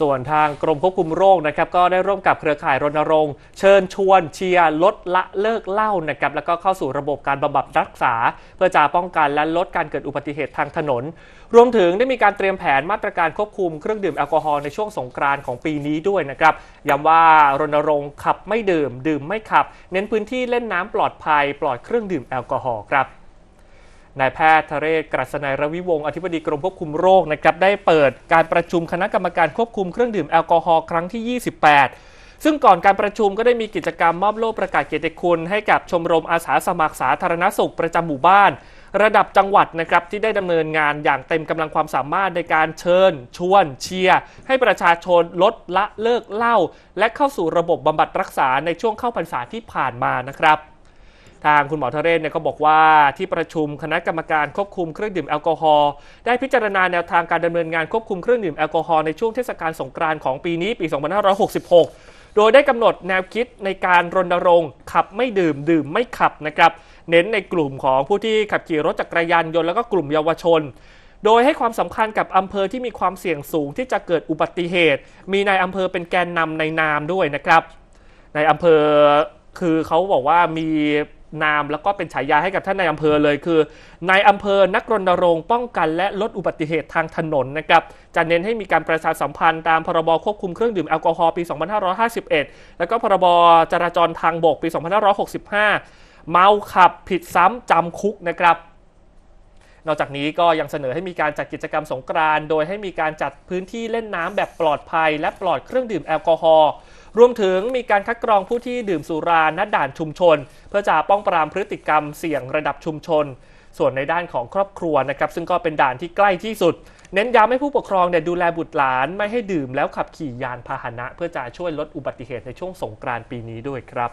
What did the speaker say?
ส่วนทางกรมควบคุมโรคนะครับก็ได้ร่วมกับเครือข่ายรณรงค์ เชิญชวนเชียร์ลดละเลิกเหล้านะครับแล้วก็เข้าสู่ระบบการบำบัดรักษา เพื่อจะป้องกันและลดการเกิดอุบัติเหตุทางถนน รวมถึงได้มีการเตรียมแผนมาตรการควบคุมเครื่องดื่มแอลกอฮอล์ในช่วงสงกรานต์ของปีนี้ด้วยนะครับย้ำว่ารณรงค์ขับไม่ดื่มดื่มไม่ขับ เน้นพื้นที่เล่นน้ำปลอดภัยปลอดเครื่องดื่มแอลกอฮอล์ครับนายแพทย์ทะเรศ กรัศนายรวิวงศ์อธิบดีกรมควบคุมโรคนะครับได้เปิดการประชุมคณะกรรมการควบคุมเครื่องดื่มแอลกอฮอล์ ครั้งที่ 28 ซึ่งก่อนการประชุมก็ได้มีกิจกรรมมอบโล่ประกาศเกียรติคุณ ให้ กับชมรมอาสาสมัครสาธารณสุขประจำหมู่บ้าน ระดับจังหวัดนะครับที่ได้ดำเนินงานอย่างเต็มกำลังความสามารถในการเชิญชวน เชียร์ให้ประชาชน ลดละเลิกเหล้าและเข้าสู่ระบบบำบัดรักษาในช่วงเข้าพรรษาที่ผ่านมานะครับทางคุณหมอทะเรศเนี่ยก็บอกว่า ที่ประชุมคณะกรรมการควบคุมเครื่องดื่มแอลกอฮอล์ได้พิจารณาแนวทางการดำเนินงานควบคุมเครื่องดื่มแอลกอฮอล์ในช่วงเทศกาลสงกรานต์ของปีนี้ปี 2566 โดยได้กำหนดแนวคิดในการรณรงค์ ขับไม่ดื่มดื่มไม่ขับนะครับเน้นในกลุ่มของผู้ที่ขับขี่รถจักรยานยนต์แล้วก็กลุ่มเยาวชน โดยให้ความสำคัญกับอำเภอที่มีความเสี่ยงสูงที่จะเกิดอุบัติเหตุ มีนายอำเภอเป็นแกนนำในนามด้วยนะครับ ในอำเภอคือเขาบอกว่ามีนามแล้วก็เป็นฉายาให้กับท่านนายอำเภอเลยคือนายอำเภอ นักรณรงค์ป้องกันและลดอุบัติเหตุทางถนนนะครับ จะเน้นให้มีการประชาสัมพันธ์ตามพรบควบคุมเครื่องดื่มแอลกอฮอล์ปี 2551 แล้วก็พรบจราจรทางบกปี 2565 เมาขับผิดซ้ำจำคุกนะครับ นอกจากนี้ก็ยังเสนอให้มีการจัดกิจกรรมสงกรานต์โดยให้มีการจัดพื้นที่เล่นน้ำแบบปลอดภัย และปลอดเครื่องดื่มแอลกอฮอล์รวมถึงมีการคัดกรองผู้ที่ดื่มสุราณด่านชุมชน เพื่อจะป้องปรามพฤติกรรมเสี่ยงระดับชุมชน ส่วนในด้านของครอบครัวนะครับ ซึ่งก็เป็นด่านที่ใกล้ที่สุด เน้นย้ำให้ผู้ปกครองเนี่ยดูแลบุตรหลาน ไม่ให้ดื่มแล้วขับขี่ยานพาหนะ เพื่อจะช่วยลดอุบัติเหตุในช่วงสงกรานต์ปีนี้ด้วยครับ